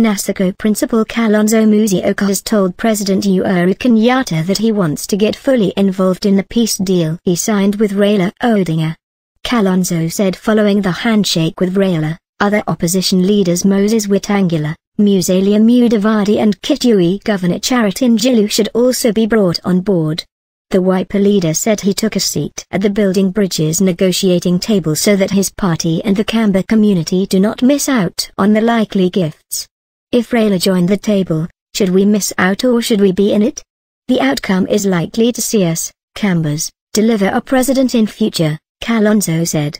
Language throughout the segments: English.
NASACO principal Kalonzo Musyoka has told President Uhuru Kenyatta that he wants to get fully involved in the peace deal he signed with Raila Odinga. Kalonzo said following the handshake with Raila, other opposition leaders Moses Wetangula, Musalia Mudavadi and Kitui Governor Charitin Jilu should also be brought on board. The Wiper leader said he took a seat at the Building Bridges negotiating table so that his party and the Kamba community do not miss out on the likely gifts. If Rayla joined the table, should we miss out or should we be in it? The outcome is likely to see us, Cambers, deliver a president in future, Calonzo said.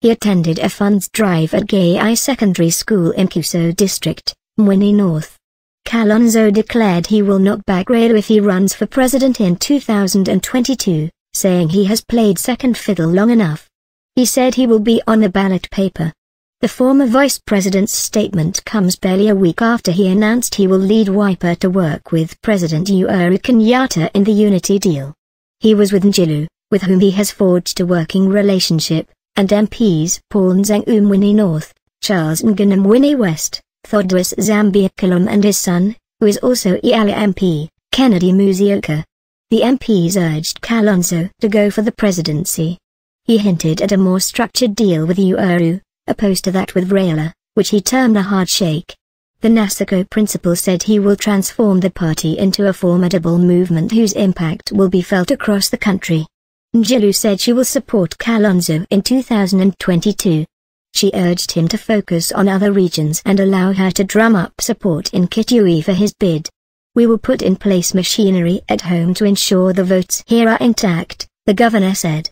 He attended a funds drive at Gay Secondary School in Cuso District, Mwini North. Calonzo declared he will knock back Rayla if he runs for president in 2022, saying he has played second fiddle long enough. He said he will be on the ballot paper, the former vice president's statement comes barely a week after he announced he will lead Wiper to work with President Uhuru Kenyatta in the unity deal. He was with Njilu, with whom he has forged a working relationship, and MPs Paul Nzengumwini North, Charles Nganamwini West, Thodris Zambia Kilum and his son, who is also Iala MP, Kennedy Musioka. The MPs urged Kalonzo to go for the presidency. He hinted at a more structured deal with Uhuru, opposed to that with Raila, which he termed a hard shake. The Nasako principle said he will transform the party into a formidable movement whose impact will be felt across the country. Njilu said she will support Kalonzo in 2022. She urged him to focus on other regions and allow her to drum up support in Kitui for his bid. We will put in place machinery at home to ensure the votes here are intact, the governor said.